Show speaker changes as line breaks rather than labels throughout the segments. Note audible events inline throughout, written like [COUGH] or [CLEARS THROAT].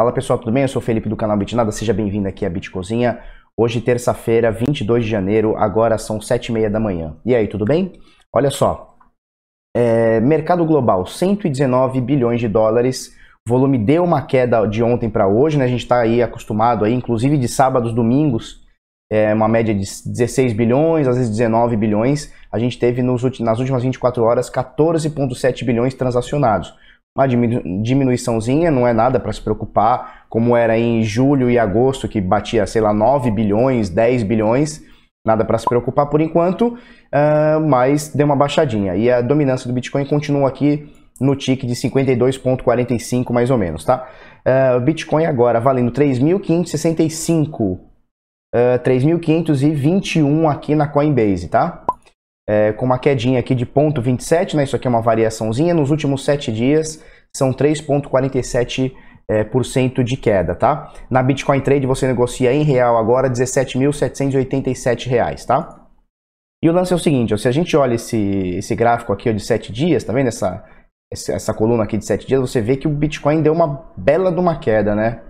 Fala pessoal, tudo bem? Eu sou o Felipe do canal BitNada, seja bem-vindo aqui à BitCozinha. Hoje, terça-feira, 22 de janeiro, agora são 7h30 da manhã. E aí, tudo bem? Olha só, é, mercado global, 119 bilhões de dólares, volume deu uma queda de ontem para hoje, né? A gente está aí acostumado, aí, inclusive de sábados, domingos, é, uma média de 16 bilhões, às vezes 19 bilhões. A gente teve nos, nas últimas 24 horas 14,7 bilhões transacionados uma diminuiçãozinha, não é nada para se preocupar, como era em julho e agosto, que batia, sei lá, 9 bilhões, 10 bilhões, nada para se preocupar por enquanto, uh, mas deu uma baixadinha. E a dominância do Bitcoin continua aqui no tick de 52,45 mais ou menos, tá? Uh, Bitcoin agora valendo 3.565, uh, 3.521 aqui na Coinbase, tá? é, com uma quedinha aqui de 0,27, né? Isso aqui é uma variaçãozinha. Nos últimos 7 dias são 3,47%. É, por cento de queda, tá? Na Bitcoin Trade você negocia em real agora R$ reais, tá? E o lance é o seguinte, ó, se a gente olha esse, esse gráfico aqui ó, de 7 dias, tá vendo essa, essa coluna aqui de 7 dias, você vê que o Bitcoin deu uma bela de uma queda, né?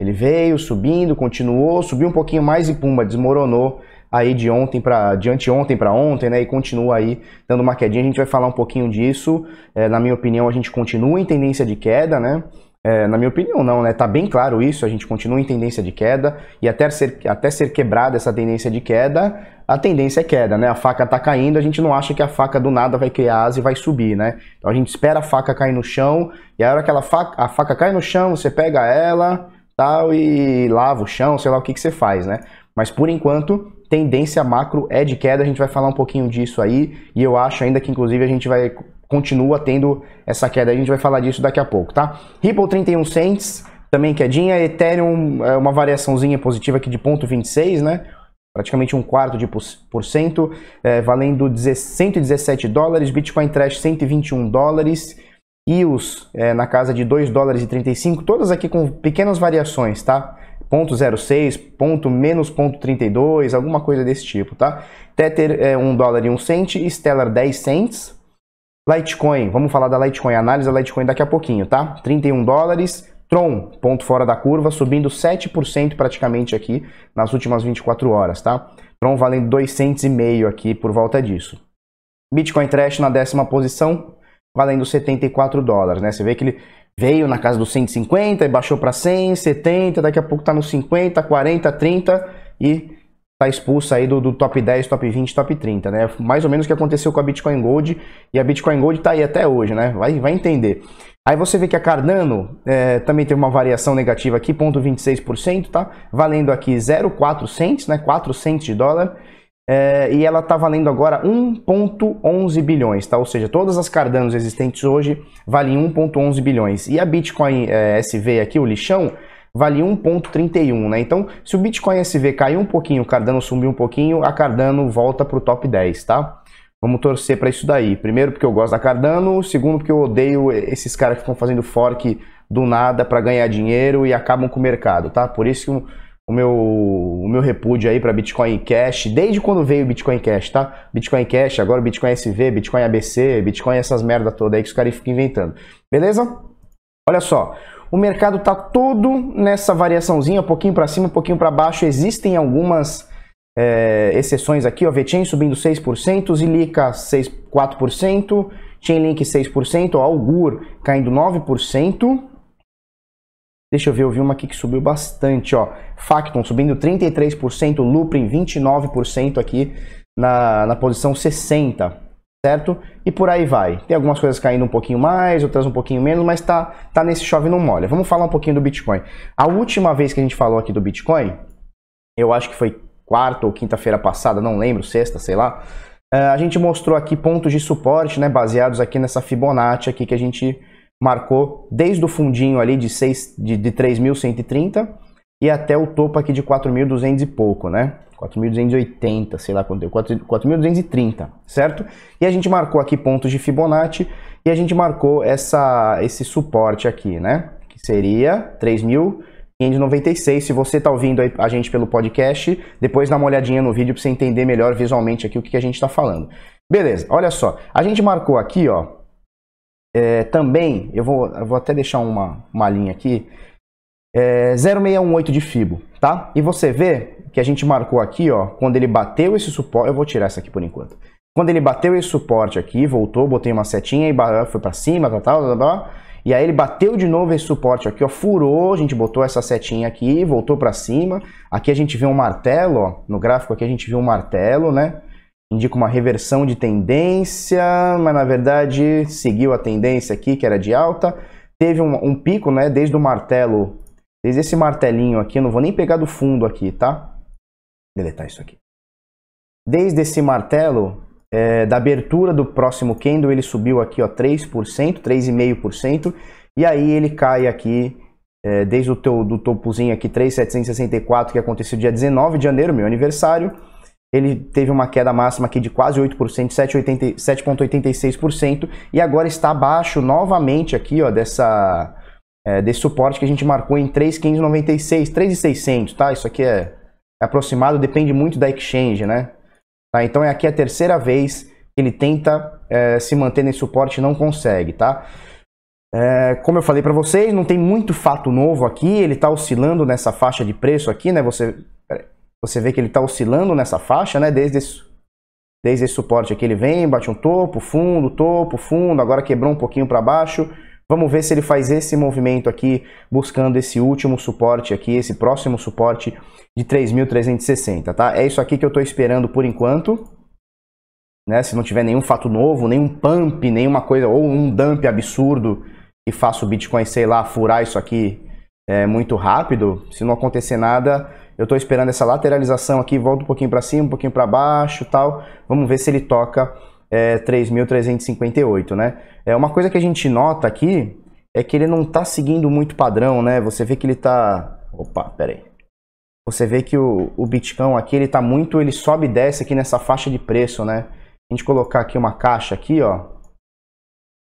Ele veio subindo, continuou, subiu um pouquinho mais e pumba, desmoronou aí de ontem para de anteontem para ontem, né? E continua aí dando uma quedinha. A gente vai falar um pouquinho disso. É, na minha opinião, a gente continua em tendência de queda, né? É, na minha opinião, não, né? Tá bem claro isso, a gente continua em tendência de queda e até ser, até ser quebrada essa tendência de queda, a tendência é queda, né? A faca tá caindo, a gente não acha que a faca do nada vai criar asa e vai subir, né? Então a gente espera a faca cair no chão e a hora que ela faca, a faca cai no chão, você pega ela, tal, e lava o chão, sei lá o que, que você faz, né? Mas por enquanto, tendência macro é de queda, a gente vai falar um pouquinho disso aí, e eu acho ainda que inclusive a gente vai continua tendo essa queda, a gente vai falar disso daqui a pouco, tá? Ripple 31 cents, também quedinha, Ethereum é uma variaçãozinha positiva aqui de 0.26, né? Praticamente um quarto de por cento, é, valendo 117 dólares, Bitcoin Trash 121 dólares, EOS é, na casa de 2 dólares e 35, todas aqui com pequenas variações, tá? ponto ponto menos ponto 32, alguma coisa desse tipo, tá? Tether é 1 dólar e 1 cent, Stellar 10 cents. Litecoin, vamos falar da Litecoin, análise da Litecoin daqui a pouquinho, tá? 31 dólares, Tron, ponto fora da curva, subindo 7% praticamente aqui nas últimas 24 horas, tá? Tron valendo 2 e meio aqui por volta disso. Bitcoin Trash na décima posição, valendo 74 dólares, né? Você vê que ele veio na casa dos 150 e baixou para 100, 70, daqui a pouco tá nos 50, 40, 30 e tá expulsa aí do, do, top 10, top 20, top 30, né? Mais ou menos o que aconteceu com a Bitcoin Gold e a Bitcoin Gold tá aí até hoje, né? Vai, vai entender. Aí você vê que a Cardano é, também teve uma variação negativa aqui, 0,26%, tá? Valendo aqui 0,4 cents, né? 4 cents de dólar. É, e ela está valendo agora 1,11 bilhões, tá? Ou seja, todas as Cardanos existentes hoje valem 1,11 bilhões. E a Bitcoin é, SV aqui, o lixão, vale 1,31, né? Então, se o Bitcoin SV cair um pouquinho, o Cardano subir um pouquinho, a Cardano volta para o top 10, tá? Vamos torcer para isso daí. Primeiro, porque eu gosto da Cardano. Segundo, porque eu odeio esses caras que ficam fazendo fork do nada para ganhar dinheiro e acabam com o mercado, tá? Por isso que o meu, o meu repúdio aí para Bitcoin Cash, desde quando veio o Bitcoin Cash, tá? Bitcoin Cash, agora o Bitcoin SV, Bitcoin ABC, Bitcoin essas merda toda aí que os caras ficam inventando. Beleza? Olha só, o mercado tá todo nessa variaçãozinha, um pouquinho para cima, um pouquinho para baixo. Existem algumas é, exceções aqui, ó, VeChain subindo 6%, Zilica 6, 4%, Chainlink 6%, Augur caindo 9%. Deixa eu ver, eu vi uma aqui que subiu bastante, ó. Facton subindo 33%, Lupin 29% aqui na, na posição 60, certo? E por aí vai. Tem algumas coisas caindo um pouquinho mais, outras um pouquinho menos, mas tá, tá nesse chove não molha. Vamos falar um pouquinho do Bitcoin. A última vez que a gente falou aqui do Bitcoin, eu acho que foi quarta ou quinta-feira passada, não lembro, sexta, sei lá. Eh, a gente mostrou aqui pontos de suporte, né, baseados aqui nessa Fibonacci aqui que a gente marcou desde o fundinho ali de, de, de 3.130 e até o topo aqui de 4.200 e pouco, né? 4.280, sei lá quanto deu, 4.230, certo? E a gente marcou aqui pontos de Fibonacci e a gente marcou essa, esse suporte aqui, né? Que seria 3.596. Se você está ouvindo a gente pelo podcast, depois dá uma olhadinha no vídeo para você entender melhor visualmente aqui o que a gente está falando. Beleza, olha só. A gente marcou aqui, ó, é, também, eu vou, eu vou até deixar uma, uma linha aqui, é 0618 de FIBO, tá? E você vê que a gente marcou aqui, ó, quando ele bateu esse suporte, eu vou tirar essa aqui por enquanto. Quando ele bateu esse suporte aqui, voltou, botei uma setinha e foi para cima, tal, tal, tal, tal, e aí ele bateu de novo esse suporte aqui, ó, furou, a gente botou essa setinha aqui, voltou para cima. Aqui a gente vê um martelo, ó, no gráfico aqui a gente viu um martelo, né? indica uma reversão de tendência, mas na verdade seguiu a tendência aqui, que era de alta. Teve um, um pico, né, desde o martelo, desde esse martelinho aqui, eu não vou nem pegar do fundo aqui, tá? Vou deletar isso aqui. Desde esse martelo, é, da abertura do próximo candle, ele subiu aqui, ó, 3%, 3,5%, e aí ele cai aqui é, desde o teu do topozinho aqui 3764 que aconteceu dia 19 de janeiro, meu aniversário, ele teve uma queda máxima aqui de quase 8%, 7,86%, e agora está abaixo novamente aqui ó, dessa, é, desse suporte que a gente marcou em 3,596, 3,600, tá? Isso aqui é, é aproximado, depende muito da exchange, né? Tá, então é aqui a terceira vez que ele tenta é, se manter nesse suporte e não consegue, tá? É, como eu falei para vocês, não tem muito fato novo aqui, ele está oscilando nessa faixa de preço aqui, né? Você você vê que ele está oscilando nessa faixa, né? Desde esse, desde esse suporte aqui ele vem, bate um topo, fundo, topo, fundo, agora quebrou um pouquinho para baixo. Vamos ver se ele faz esse movimento aqui, buscando esse último suporte aqui, esse próximo suporte de 3.360, tá? É isso aqui que eu estou esperando por enquanto. Né? Se não tiver nenhum fato novo, nenhum pump, nenhuma coisa, ou um dump absurdo que faça o Bitcoin, sei lá, furar isso aqui é, muito rápido, se não acontecer nada, eu estou esperando essa lateralização aqui, volta um pouquinho para cima, um pouquinho para baixo tal. Vamos ver se ele toca é, 3.358, né? É, uma coisa que a gente nota aqui é que ele não está seguindo muito padrão, né? Você vê que ele está... Opa, peraí. Você vê que o, o Bitcoin aqui, ele está muito... Ele sobe e desce aqui nessa faixa de preço, né? A gente colocar aqui uma caixa aqui, ó.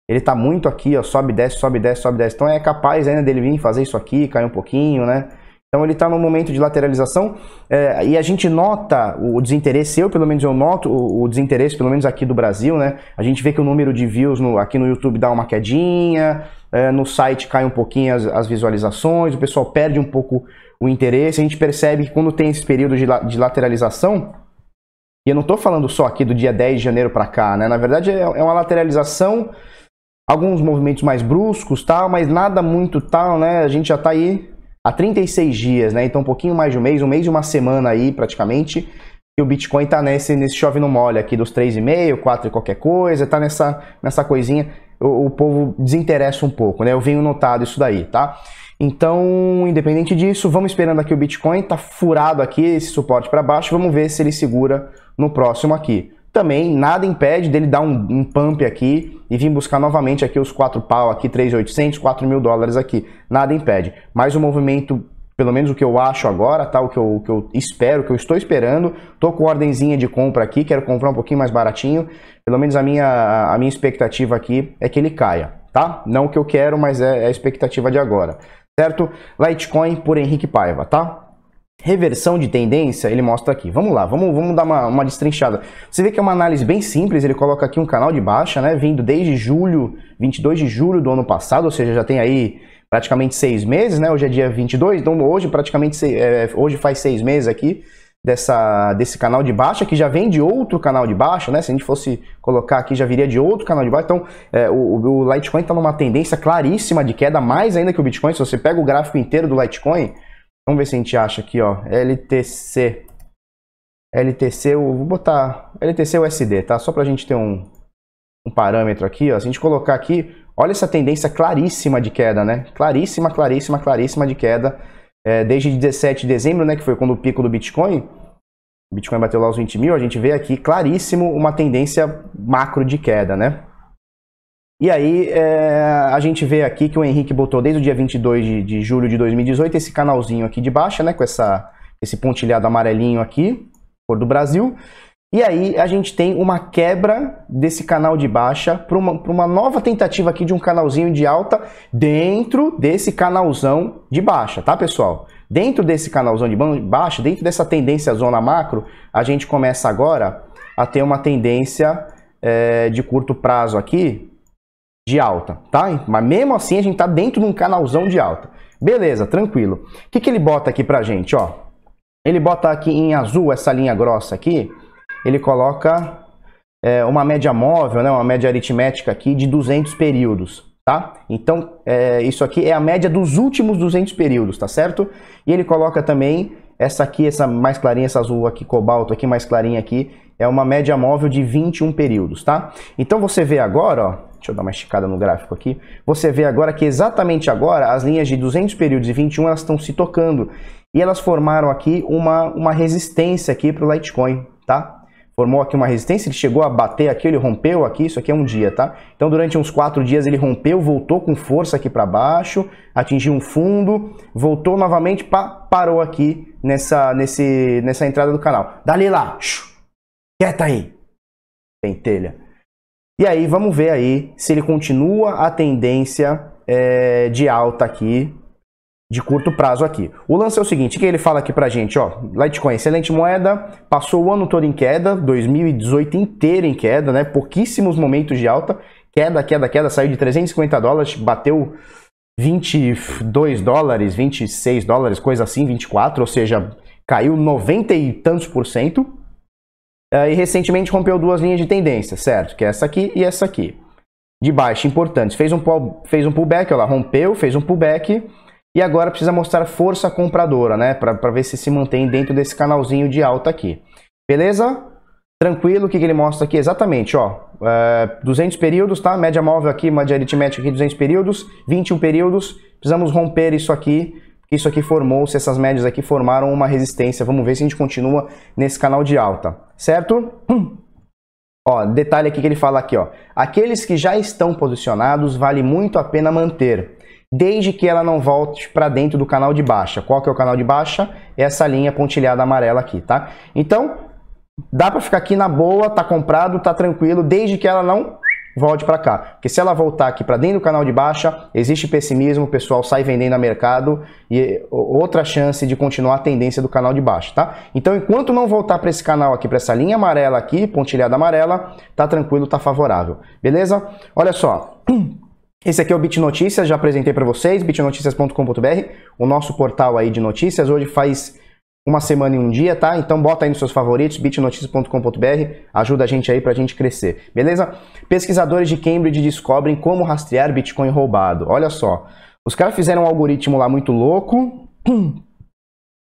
Ele está muito aqui, ó. Sobe e desce, sobe e desce, sobe e desce. Então é capaz ainda dele vir fazer isso aqui, cair um pouquinho, né? Então ele está no momento de lateralização é, e a gente nota o desinteresse, eu pelo menos eu noto o, o, desinteresse, pelo menos aqui do Brasil, né? A gente vê que o número de views no, aqui no YouTube dá uma quedinha, é, no site cai um pouquinho as, as, visualizações, o pessoal perde um pouco o interesse. A gente percebe que quando tem esse período de, de lateralização, e eu não estou falando só aqui do dia 10 de janeiro para cá, né? Na verdade é, é uma lateralização alguns movimentos mais bruscos, tal, mas nada muito tal, né? A gente já está aí a 36 dias, né? Então um pouquinho mais de um mês, um mês e uma semana aí praticamente. que o Bitcoin tá nesse, nesse chove no mole aqui dos 3,5, 4 e qualquer coisa, tá nessa, nessa coisinha. O, o povo desinteressa um pouco, né? Eu venho notado isso daí, tá? Então, independente disso, vamos esperando aqui o Bitcoin, tá furado aqui esse suporte para baixo, vamos ver se ele segura no próximo aqui também nada impede dele dar um, um, pump aqui e vir buscar novamente aqui os 4 pau, aqui 3,800, 4 mil dólares aqui. Nada impede. Mas o movimento, pelo menos o que eu acho agora, tá? o, que eu, o que eu espero, o que eu estou esperando, tô com ordenzinha de compra aqui, quero comprar um pouquinho mais baratinho. Pelo menos a minha, a minha expectativa aqui é que ele caia, tá? Não o que eu quero, mas é, é a expectativa de agora. Certo? Litecoin por Henrique Paiva, tá? Reversão de tendência, ele mostra aqui. Vamos lá, vamos, vamos dar uma, uma destrinchada. Você vê que é uma análise bem simples, ele coloca aqui um canal de baixa, né? Vindo desde julho, 22 de julho do ano passado, ou seja, já tem aí praticamente seis meses, né? Hoje é dia 22, então hoje praticamente é, hoje faz seis meses aqui dessa, desse canal de baixa, que já vem de outro canal de baixa, né? Se a gente fosse colocar aqui, já viria de outro canal de baixa. Então, é, o, o Litecoin está numa tendência claríssima de queda, mais ainda que o Bitcoin. Se você pega o gráfico inteiro do Litecoin, Vamos ver se a gente acha aqui, ó. LTC. LTC, eu vou botar LTC USD, tá? Só pra gente ter um, um parâmetro aqui, ó. Se a gente colocar aqui, olha essa tendência claríssima de queda, né? Claríssima, claríssima, claríssima de queda. É, desde 17 de dezembro, né? Que foi quando o pico do Bitcoin. O Bitcoin bateu lá os 20 mil. A gente vê aqui claríssimo uma tendência macro de queda, né? E aí é, a gente vê aqui que o Henrique botou desde o dia 22 de, de julho de 2018 esse canalzinho aqui de baixa, né, com essa, esse pontilhado amarelinho aqui, cor do Brasil. E aí a gente tem uma quebra desse canal de baixa para uma, uma nova tentativa aqui de um canalzinho de alta dentro desse canalzão de baixa, tá pessoal? Dentro desse canalzão de baixa, dentro dessa tendência zona macro, a gente começa agora a ter uma tendência é, de curto prazo aqui de alta, tá? Mas mesmo assim a gente tá dentro de um canalzão de alta. Beleza, tranquilo. O que, que ele bota aqui pra gente, ó? Ele bota aqui em azul essa linha grossa aqui, ele coloca é, uma média móvel, né, uma média aritmética aqui de 200 períodos, tá? Então, é, isso aqui é a média dos últimos 200 períodos, tá certo? E ele coloca também essa aqui, essa mais clarinha, essa azul aqui, cobalto aqui, mais clarinha aqui, é uma média móvel de 21 períodos, tá? Então, você vê agora, ó, Deixa eu dar uma esticada no gráfico aqui. Você vê agora que exatamente agora as linhas de 200 períodos e 21 elas estão se tocando. E elas formaram aqui uma, uma resistência aqui para o Litecoin, tá? Formou aqui uma resistência, ele chegou a bater aqui, ele rompeu aqui, isso aqui é um dia, tá? Então durante uns quatro dias ele rompeu, voltou com força aqui para baixo, atingiu um fundo, voltou novamente, pá, parou aqui nessa, nesse, nessa entrada do canal. Dali lá, quieta aí, pentelha. E aí vamos ver aí se ele continua a tendência é, de alta aqui, de curto prazo aqui. O lance é o seguinte, que ele fala aqui pra gente, ó, Litecoin, excelente moeda, passou o ano todo em queda, 2018 inteiro em queda, né, pouquíssimos momentos de alta, queda, queda, queda, saiu de 350 dólares, bateu 22 dólares, 26 dólares, coisa assim, 24, ou seja, caiu 90 e tantos por cento, ah, e recentemente rompeu duas linhas de tendência, certo? Que é essa aqui e essa aqui. De baixo, importante. Fez um, pull, fez um pullback, ela rompeu, fez um pullback. E agora precisa mostrar força compradora, né? Para ver se se mantém dentro desse canalzinho de alta aqui. Beleza? Tranquilo, o que, que ele mostra aqui? Exatamente, ó. É, eh, 200 períodos, tá? Média móvel aqui, média aritmética aqui, 200 períodos. 21 períodos. Precisamos romper isso aqui isso aqui formou, se essas médias aqui formaram uma resistência. Vamos ver se a gente continua nesse canal de alta certo? Hum. Ó, detalhe aqui que ele fala aqui, ó. Aqueles que já estão posicionados vale muito a pena manter, desde que ela não volte para dentro do canal de baixa. Qual que é o canal de baixa? Essa linha pontilhada amarela aqui, tá? Então, dá para ficar aqui na boa, tá comprado, tá tranquilo, desde que ela não volte para cá. Porque se ela voltar aqui para dentro do canal de baixa, existe pessimismo, o pessoal sai vendendo a mercado e outra chance de continuar a tendência do canal de baixa, tá? Então, enquanto não voltar para esse canal aqui, para essa linha amarela aqui, pontilhada amarela, tá tranquilo, tá favorável. Beleza? Olha só. [CLEARS THROAT] Esse aqui é o Bit Notícias, já apresentei para vocês, bitnoticias.com.br, o nosso portal aí de notícias. Hoje faz uma semana e um dia, tá? Então bota aí nos seus favoritos, bitnoticias.com.br, ajuda a gente aí pra gente crescer, beleza? Pesquisadores de Cambridge descobrem como rastrear Bitcoin roubado. Olha só, os caras fizeram um algoritmo lá muito louco, [CLEARS THROAT]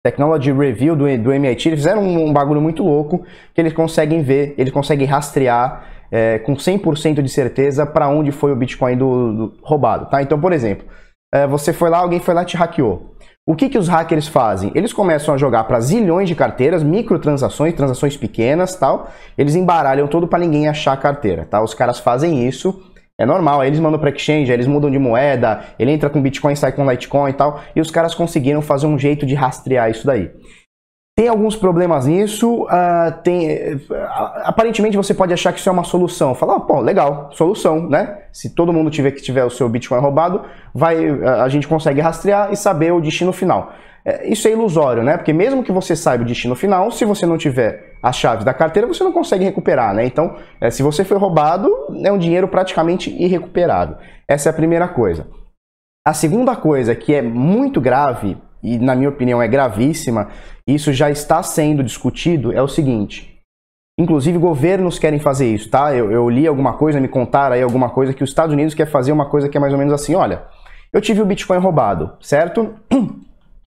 Technology Review do, do MIT, eles fizeram um, um bagulho muito louco que eles conseguem ver, eles conseguem rastrear é, com 100% de certeza para onde foi o Bitcoin do, do, roubado, tá? Então, por exemplo, é, você foi lá, alguém foi lá e te hackeou. O que, que os hackers fazem? Eles começam a jogar para zilhões de carteiras, microtransações, transações pequenas tal. Eles embaralham todo para ninguém achar a carteira, tá? Os caras fazem isso. É normal, eles mandam para exchange, eles mudam de moeda, ele entra com Bitcoin, sai com Litecoin e tal, e os caras conseguiram fazer um jeito de rastrear isso daí. Tem alguns problemas nisso, uh, tem, uh, aparentemente você pode achar que isso é uma solução. Falar, oh, ah, pô, legal, solução, né? Se todo mundo tiver que tiver o seu Bitcoin roubado, vai, uh, a gente consegue rastrear e saber o destino final. É, isso é ilusório, né? Porque mesmo que você saiba o destino final, se você não tiver as chaves da carteira, você não consegue recuperar, né? Então, é, se você foi roubado, é um dinheiro praticamente irrecuperável. Essa é a primeira coisa. A segunda coisa que é muito grave e na minha opinião é gravíssima, isso já está sendo discutido, é o seguinte. Inclusive, governos querem fazer isso, tá? Eu, eu li alguma coisa, me contaram aí alguma coisa que os Estados Unidos quer fazer uma coisa que é mais ou menos assim: olha, eu tive o Bitcoin roubado, certo? [CLEARS THROAT]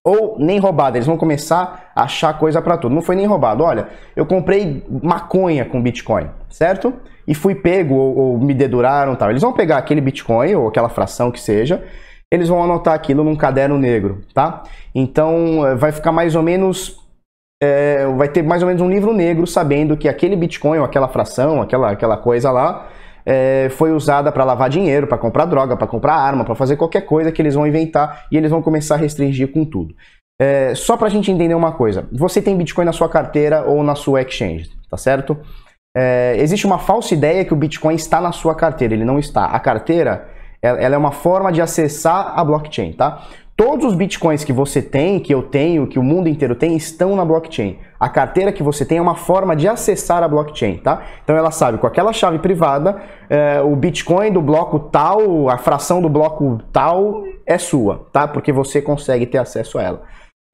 ou nem roubado, eles vão começar a achar coisa para tudo. Não foi nem roubado. Olha, eu comprei maconha com Bitcoin, certo? E fui pego ou, ou me deduraram, tal. Eles vão pegar aquele Bitcoin ou aquela fração que seja eles vão anotar aquilo num caderno negro, tá? Então eh, vai ficar mais ou menos. É, vai ter mais ou menos um livro negro sabendo que aquele Bitcoin, ou aquela fração, aquela, aquela coisa lá, é, foi usada para lavar dinheiro, para comprar droga, para comprar arma, para fazer qualquer coisa que eles vão inventar e eles vão começar a restringir com tudo. É, só para a gente entender uma coisa: você tem Bitcoin na sua carteira ou na sua exchange, tá certo? É, existe uma falsa ideia que o Bitcoin está na sua carteira, ele não está. A carteira ela é uma forma de acessar a blockchain, tá? Todos os bitcoins que você tem, que eu tenho, que o mundo inteiro tem, estão na blockchain. A carteira que você tem é uma forma de acessar a blockchain, tá? Então ela sabe com aquela chave privada, eh, o bitcoin do bloco tal, a fração do bloco tal é sua, tá? Porque você consegue ter acesso a ela.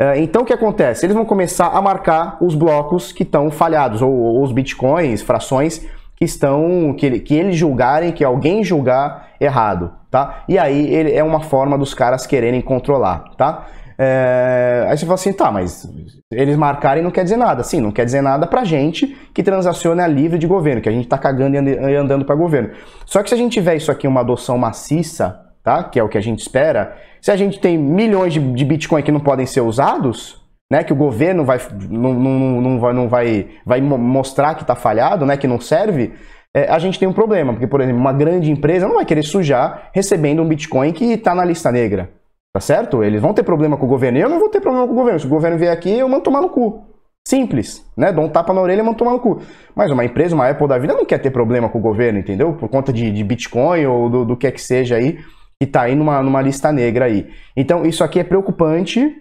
Eh, então o que acontece? Eles vão começar a marcar os blocos que estão falhados, ou, ou, os bitcoins, frações que estão, que, ele, que eles julgarem, que alguém julgar errado, tá? E aí ele é uma forma dos caras quererem controlar, tá? É... Aí você fala assim, tá, mas eles marcarem não quer dizer nada. Sim, não quer dizer nada pra gente que transaciona livre de governo, que a gente tá cagando e andando para governo. Só que se a gente tiver isso aqui uma adoção maciça, tá? Que é o que a gente espera, se a gente tem milhões de, de Bitcoin que não podem ser usados, né, que o governo vai, não, não, não, vai, não vai, vai mostrar que está falhado, né, que não serve, é, a gente tem um problema, porque, por exemplo, uma grande empresa não vai querer sujar recebendo um Bitcoin que está na lista negra. Tá certo? Eles vão ter problema com o governo. Eu não vou ter problema com o governo. Se o governo vier aqui, eu mando tomar no cu. Simples, né? Dou um tapa na orelha e mando tomar no cu. Mas uma empresa, uma Apple da vida, não quer ter problema com o governo, entendeu? Por conta de, de Bitcoin ou do, do que é que seja aí, que tá aí numa, numa lista negra aí. Então, isso aqui é preocupante,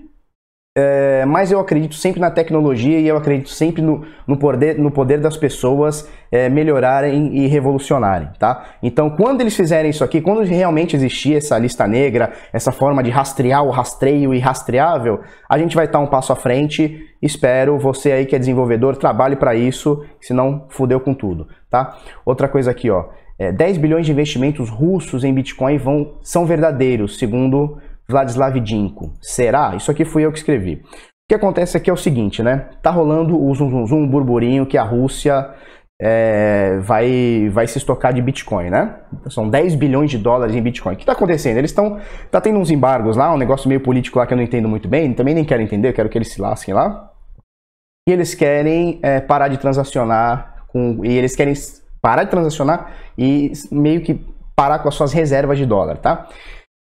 é, mas eu acredito sempre na tecnologia e eu acredito sempre no, no poder, no poder das pessoas é, melhorarem e revolucionarem, tá? Então, quando eles fizerem isso aqui, quando realmente existir essa lista negra, essa forma de rastrear o rastreio e rastreável, a gente vai estar um passo à frente. Espero você aí que é desenvolvedor, trabalhe para isso, senão fudeu com tudo, tá? Outra coisa aqui, ó. É, 10 bilhões de investimentos russos em Bitcoin vão, são verdadeiros, segundo Vladislav Dinko. Será? Isso aqui fui eu que escrevi. O que acontece aqui é o seguinte, né? Tá rolando o zum zum zum, burburinho que a Rússia é, vai, vai se estocar de Bitcoin, né? São 10 bilhões de dólares em Bitcoin. O que está acontecendo? Eles estão. Tá tendo uns embargos lá, um negócio meio político lá que eu não entendo muito bem, também nem quero entender, eu quero que eles se lasquem lá. E eles querem é, parar de transacionar com. E eles querem parar de transacionar e meio que parar com as suas reservas de dólar, tá?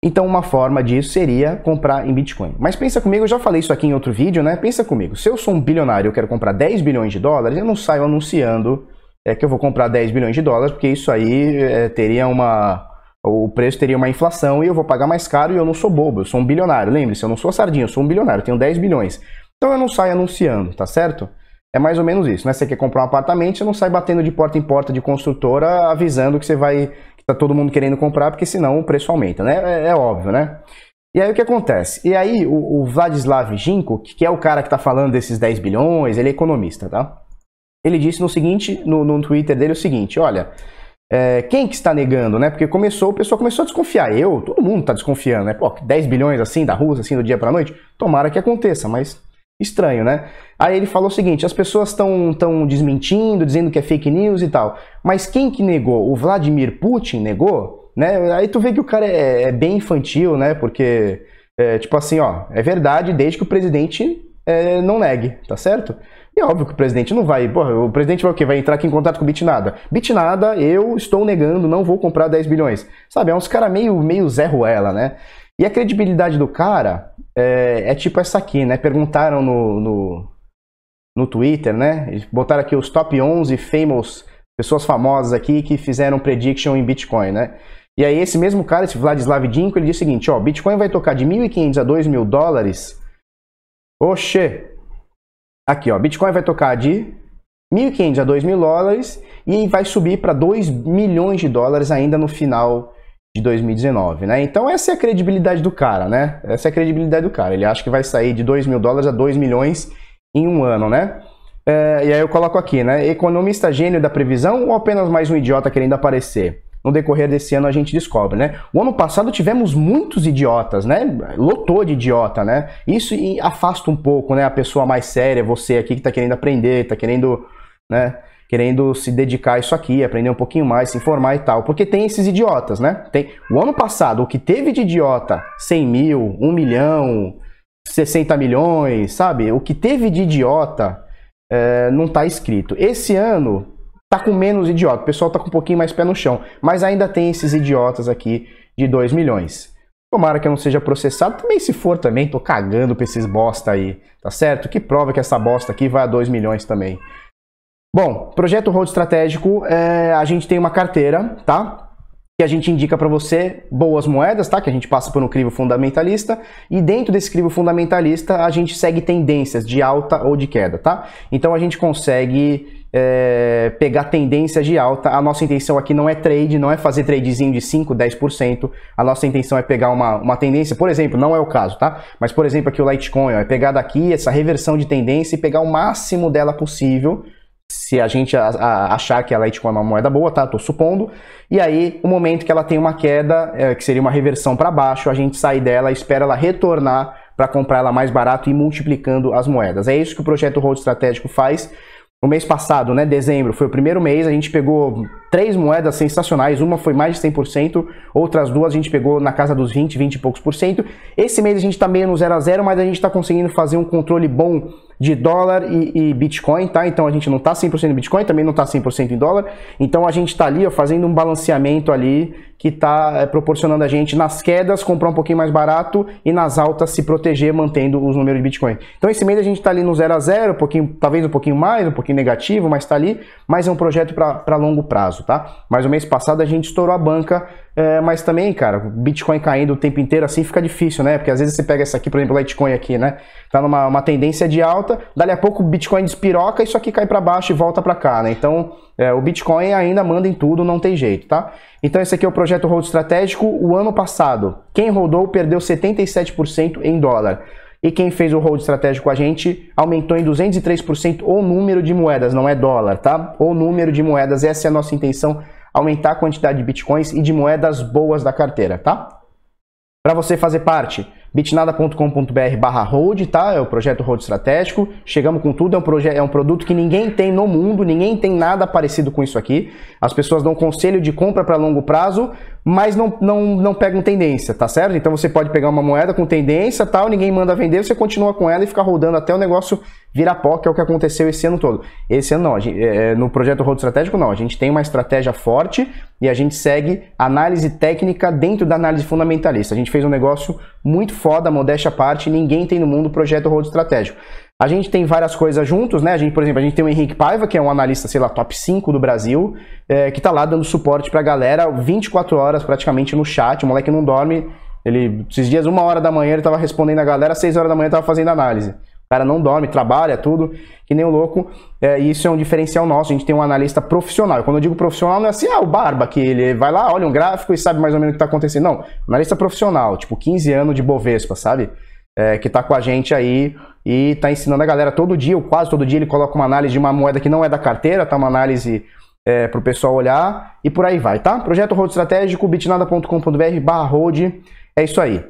Então uma forma disso seria comprar em Bitcoin. Mas pensa comigo, eu já falei isso aqui em outro vídeo, né? Pensa comigo, se eu sou um bilionário e eu quero comprar 10 bilhões de dólares, eu não saio anunciando é, que eu vou comprar 10 bilhões de dólares, porque isso aí é, teria uma o preço teria uma inflação e eu vou pagar mais caro e eu não sou bobo, eu sou um bilionário. Lembre-se, eu não sou a sardinha, eu sou um bilionário, tenho 10 bilhões. Então eu não saio anunciando, tá certo? É mais ou menos isso, né? Você quer comprar um apartamento, você não sai batendo de porta em porta de construtora avisando que você vai Tá todo mundo querendo comprar, porque senão o preço aumenta, né? É, é óbvio, né? E aí o que acontece? E aí o, o Vladislav Ginko, que é o cara que tá falando desses 10 bilhões, ele é economista, tá? Ele disse no seguinte, no, no Twitter dele o seguinte, olha, é, quem que está negando, né? Porque começou, o pessoal começou a desconfiar. Eu, todo mundo tá desconfiando, né? Pô, 10 bilhões assim da Rússia, assim do dia pra noite, tomara que aconteça, mas Estranho, né? Aí ele falou o seguinte: as pessoas estão tão desmentindo, dizendo que é fake news e tal. Mas quem que negou? O Vladimir Putin negou? Né? Aí tu vê que o cara é, é bem infantil, né? Porque, é, tipo assim, ó, é verdade desde que o presidente é, não negue, tá certo? E é óbvio que o presidente não vai. Porra, o presidente vai o quê? Vai entrar aqui em contato com o Bitnada. Bitnada, eu estou negando, não vou comprar 10 bilhões. Sabe, é uns caras meio, meio Zé Ruela, né? E a credibilidade do cara é, é tipo essa aqui, né? Perguntaram no, no, no Twitter, né? botaram aqui os top 11 famous, pessoas famosas aqui que fizeram prediction em Bitcoin, né? E aí esse mesmo cara, esse Vladislav Dinko, ele disse o seguinte, ó, Bitcoin vai tocar de 1.500 a 2.000 dólares. Oxê! Aqui, ó, Bitcoin vai tocar de 1.500 a 2.000 dólares e vai subir para 2 milhões de dólares ainda no final de 2019, né? Então essa é a credibilidade do cara, né? Essa é a credibilidade do cara. Ele acha que vai sair de 2 mil dólares a 2 milhões em um ano, né? É, e aí eu coloco aqui, né? Economista gênio da previsão ou apenas mais um idiota querendo aparecer? No decorrer desse ano a gente descobre, né? O ano passado tivemos muitos idiotas, né? Lotou de idiota, né? Isso afasta um pouco, né? A pessoa mais séria, você aqui que tá querendo aprender, tá querendo, né? querendo se dedicar a isso aqui, aprender um pouquinho mais, se informar e tal. Porque tem esses idiotas, né? Tem... O ano passado, o que teve de idiota, 100 mil, 1 milhão, 60 milhões, sabe? O que teve de idiota é, não está escrito. Esse ano tá com menos idiota, o pessoal tá com um pouquinho mais pé no chão, mas ainda tem esses idiotas aqui de 2 milhões. Tomara que eu não seja processado, também se for também, tô cagando pra esses bosta aí, tá certo? Que prova que essa bosta aqui vai a 2 milhões também. Bom, projeto road estratégico, é, a gente tem uma carteira, tá? Que a gente indica para você boas moedas, tá? Que a gente passa por um crivo fundamentalista e dentro desse crivo fundamentalista a gente segue tendências de alta ou de queda, tá? Então a gente consegue é, pegar tendências de alta. A nossa intenção aqui não é trade, não é fazer tradezinho de 5%, 10%. A nossa intenção é pegar uma, uma tendência, por exemplo, não é o caso, tá? Mas, por exemplo, aqui o Litecoin, ó, é pegar daqui essa reversão de tendência e pegar o máximo dela possível se a gente a, a achar que a Litecoin é uma moeda boa, tá? Tô supondo. E aí, o momento que ela tem uma queda, é, que seria uma reversão para baixo, a gente sai dela, espera ela retornar para comprar ela mais barato e multiplicando as moedas. É isso que o projeto Hold Estratégico faz. No mês passado, né, dezembro, foi o primeiro mês, a gente pegou três moedas sensacionais, uma foi mais de 100%, outras duas a gente pegou na casa dos 20, 20 e poucos por cento. Esse mês a gente está meio no 0 a 0, mas a gente está conseguindo fazer um controle bom de dólar e, e Bitcoin, tá? Então a gente não está 100% em Bitcoin, também não está 100% em dólar. Então a gente está ali ó, fazendo um balanceamento ali que está é, proporcionando a gente nas quedas comprar um pouquinho mais barato e nas altas se proteger mantendo os números de Bitcoin. Então esse mês a gente está ali no 0 a 0, um pouquinho, talvez um pouquinho mais, um pouquinho negativo, mas está ali. Mas é um projeto para longo prazo tá? Mas o mês passado a gente estourou a banca, é, mas também, cara, Bitcoin caindo o tempo inteiro assim fica difícil, né? Porque às vezes você pega essa aqui, por exemplo, Litecoin aqui, né? Tá numa uma tendência de alta, dali a pouco o Bitcoin despiroca, e isso aqui cai para baixo e volta para cá, né? Então, é, o Bitcoin ainda manda em tudo, não tem jeito, tá? Então esse aqui é o projeto Hold Estratégico. O ano passado, quem rodou perdeu 77% em dólar. E quem fez o hold estratégico com a gente aumentou em 203% o número de moedas, não é dólar, tá? O número de moedas, essa é a nossa intenção, aumentar a quantidade de bitcoins e de moedas boas da carteira, tá? Para você fazer parte, bitnada.com.br barra hold, tá? É o projeto Hold Estratégico. Chegamos com tudo, é um, projeto, é um produto que ninguém tem no mundo, ninguém tem nada parecido com isso aqui. As pessoas dão conselho de compra para longo prazo, mas não, não, não pegam tendência, tá certo? Então você pode pegar uma moeda com tendência tal, ninguém manda vender, você continua com ela e fica rodando até o negócio virar pó, que é o que aconteceu esse ano todo. Esse ano não, gente, é, é, no projeto Rodo Estratégico não, a gente tem uma estratégia forte e a gente segue análise técnica dentro da análise fundamentalista. A gente fez um negócio muito foda, modéstia à parte, ninguém tem no mundo projeto Rodo Estratégico. A gente tem várias coisas juntos, né? A gente, por exemplo, a gente tem o Henrique Paiva, que é um analista, sei lá, top 5 do Brasil, é, que tá lá dando suporte pra galera 24 horas praticamente no chat. O moleque não dorme. Ele, esses dias, uma hora da manhã, ele tava respondendo a galera, 6 horas da manhã ele tava fazendo análise. O cara não dorme, trabalha, tudo, que nem o louco. É, isso é um diferencial nosso. A gente tem um analista profissional. Quando eu digo profissional, não é assim, ah, o Barba, que ele vai lá, olha um gráfico e sabe mais ou menos o que tá acontecendo. Não, analista profissional, tipo 15 anos de Bovespa, sabe? É, que tá com a gente aí e tá ensinando a galera todo dia, ou quase todo dia, ele coloca uma análise de uma moeda que não é da carteira, tá? Uma análise é, para o pessoal olhar e por aí vai, tá? Projeto Road Estratégico, bitnada.com.br barra road, é isso aí.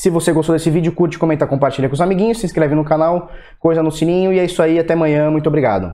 Se você gostou desse vídeo, curte, comenta, compartilha com os amiguinhos, se inscreve no canal, coisa no sininho e é isso aí, até amanhã, muito obrigado.